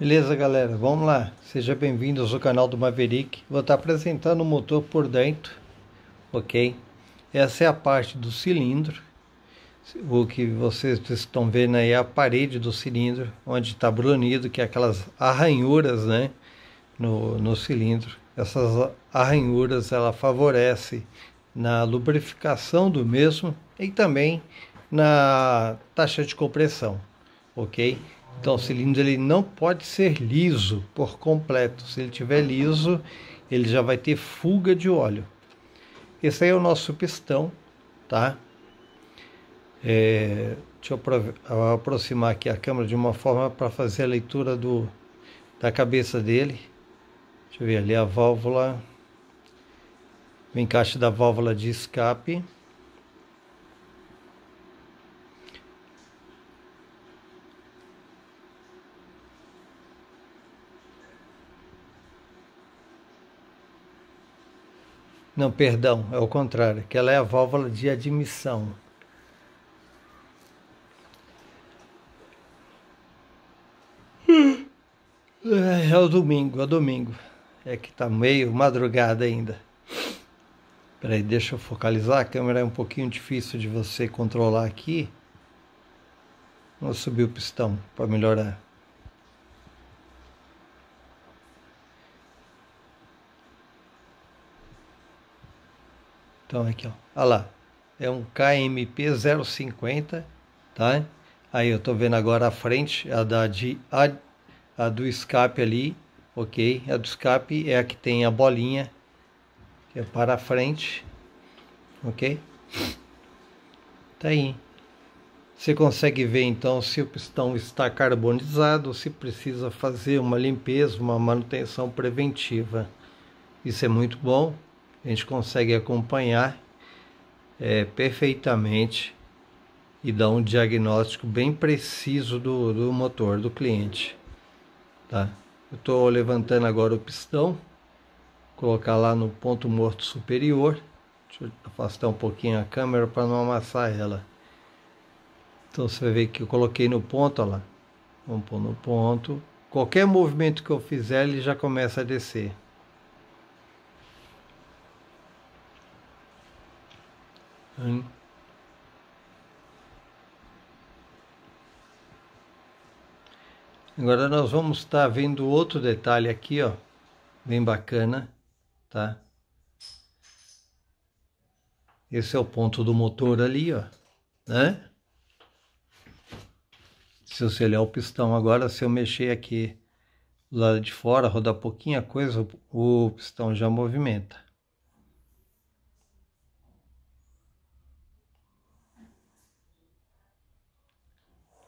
Beleza, galera? Vamos lá. Seja bem-vindos ao canal do Maverick. Vou estar apresentando o motor por dentro, ok? Essa é a parte do cilindro. O que vocês estão vendo aí é a parede do cilindro, onde está brunido, que é aquelas arranhuras, né? No, no cilindro. Essas arranhuras, ela favorece na lubrificação do mesmo e também na taxa de compressão, ok? Então, o cilindro ele não pode ser liso por completo. Se ele tiver liso, ele já vai ter fuga de óleo. Esse aí é o nosso pistão, tá? É, deixa eu aproximar aqui a câmera de uma forma para fazer a leitura do, da cabeça dele. Deixa eu ver ali a válvula, o encaixe da válvula de escape. Não, perdão, é o contrário, que ela é a válvula de admissão. É, é o domingo, é o domingo. É que tá meio madrugada ainda. Peraí, deixa eu focalizar. A câmera é um pouquinho difícil de você controlar aqui. Vou subir o pistão para melhorar. Então aqui, ó. Olha lá. É um KMP 050, tá? Aí eu tô vendo agora a frente, a da de a, a do escape ali, OK? A do escape é a que tem a bolinha que é para a frente. OK? Tá aí. Você consegue ver então se o pistão está carbonizado, se precisa fazer uma limpeza, uma manutenção preventiva. Isso é muito bom a gente consegue acompanhar é, perfeitamente e dar um diagnóstico bem preciso do, do motor do cliente. Tá? Eu estou levantando agora o pistão, colocar lá no ponto morto superior. Deixa eu afastar um pouquinho a câmera para não amassar ela. Então você vê que eu coloquei no ponto, olha lá. Vamos pôr no ponto. Qualquer movimento que eu fizer, ele já começa a descer. Hein? Hum. Agora nós vamos estar tá vendo outro detalhe aqui, ó, bem bacana, tá? Esse é o ponto do motor ali, ó, né? Se eu selar o pistão agora, se eu mexer aqui do lado de fora, rodar pouquinha a coisa, o pistão já movimenta.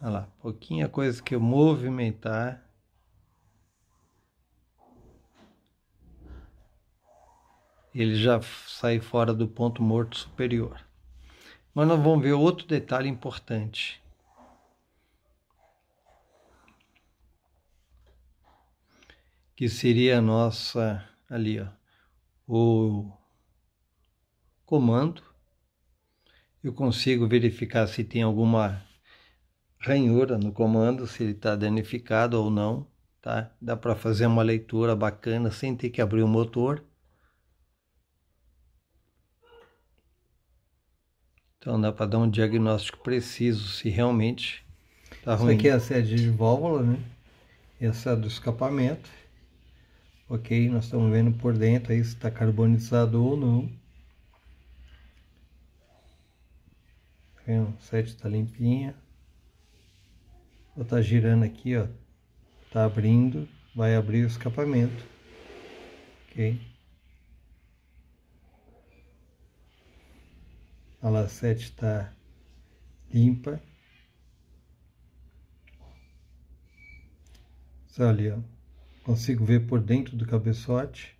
Olha lá, pouquinha coisa que eu movimentar. Ele já sai fora do ponto morto superior. Mas nós vamos ver outro detalhe importante. Que seria a nossa, ali ó, o comando. Eu consigo verificar se tem alguma ranhura no comando, se ele está danificado ou não, tá? Dá para fazer uma leitura bacana sem ter que abrir o motor. Então dá para dar um diagnóstico preciso se realmente está ruim. Isso aqui é a sede de válvula, né? Essa é do escapamento. Ok, nós estamos vendo por dentro aí se está carbonizado ou não. Tá vendo? A sede está limpinha. Ela tá girando aqui, ó. Tá abrindo, vai abrir o escapamento. Ok? A lacete está limpa. Só ali, ó. Consigo ver por dentro do cabeçote.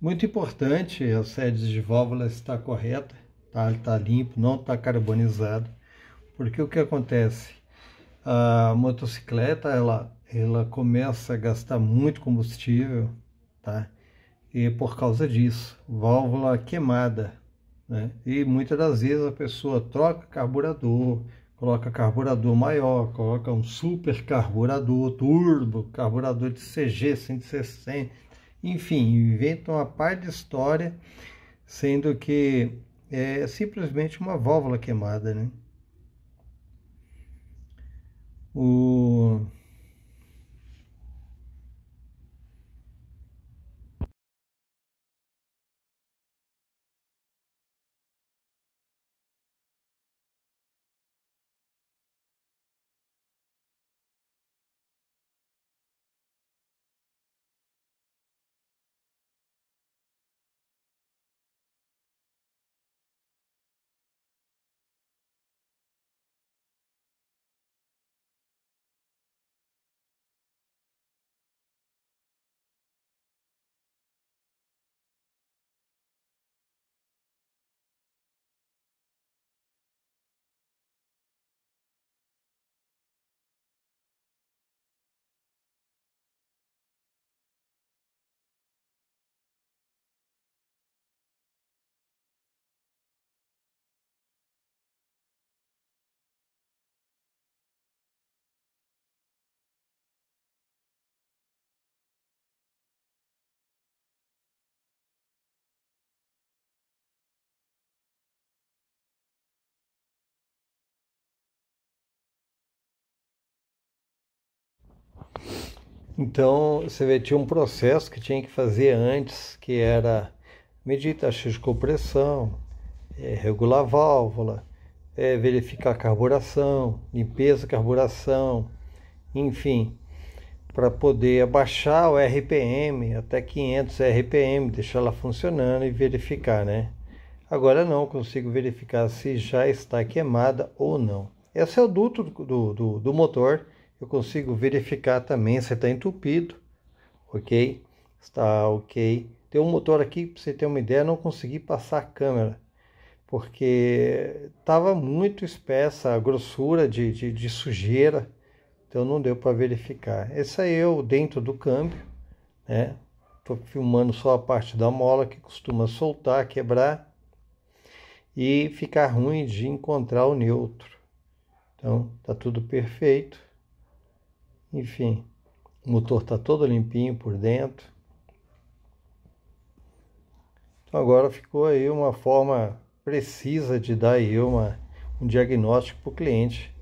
Muito importante, a sede de válvula está correta, está tá limpo, não está carbonizado, porque o que acontece? A motocicleta, ela, ela começa a gastar muito combustível, tá? E por causa disso, válvula queimada, né? E muitas das vezes a pessoa troca carburador, coloca carburador maior, coloca um super carburador turbo, carburador de CG 160, enfim, inventam uma parte de história, sendo que é simplesmente uma válvula queimada, né? O Então, você vê, tinha um processo que tinha que fazer antes, que era medir taxa de compressão, é, regular a válvula, é, verificar a carburação, limpeza da carburação, enfim, para poder abaixar o RPM até 500 RPM, deixar ela funcionando e verificar, né? Agora não consigo verificar se já está queimada ou não. Esse é o duto do, do, do motor eu consigo verificar também se está entupido, ok? Está ok. Tem um motor aqui, para você ter uma ideia, não consegui passar a câmera, porque estava muito espessa a grossura de, de, de sujeira, então não deu para verificar. Esse é eu dentro do câmbio, né? Estou filmando só a parte da mola que costuma soltar, quebrar e ficar ruim de encontrar o neutro. Então, tá tudo perfeito. Enfim, o motor está todo limpinho por dentro. Então agora ficou aí uma forma precisa de dar aí uma, um diagnóstico para o cliente,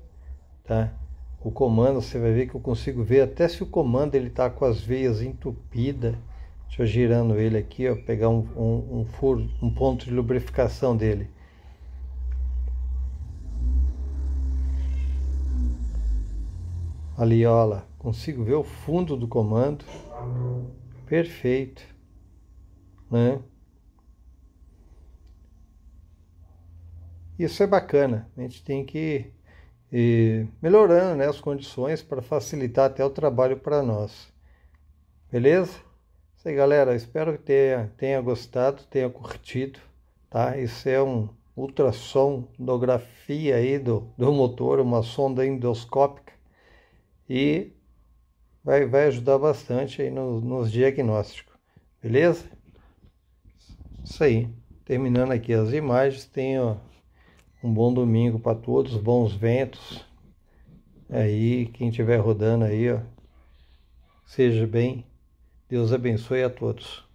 tá? O comando, você vai ver que eu consigo ver até se o comando ele está com as veias entupidas. Deixa eu girando ele aqui, ó, pegar um, um, um furo, um ponto de lubrificação dele. Aliola, consigo ver o fundo do comando. Perfeito. Né? Isso é bacana. A gente tem que ir melhorando né, as condições para facilitar até o trabalho para nós. Beleza? Isso aí, galera. Espero que tenha, tenha gostado, tenha curtido. Tá? Isso é um ultrassom, endografia aí do, do motor, uma sonda endoscópica e vai, vai ajudar bastante aí no, nos diagnósticos, beleza? Isso aí. Terminando aqui as imagens, tenho um bom domingo para todos, bons ventos. Aí, quem estiver rodando aí, ó, seja bem. Deus abençoe a todos.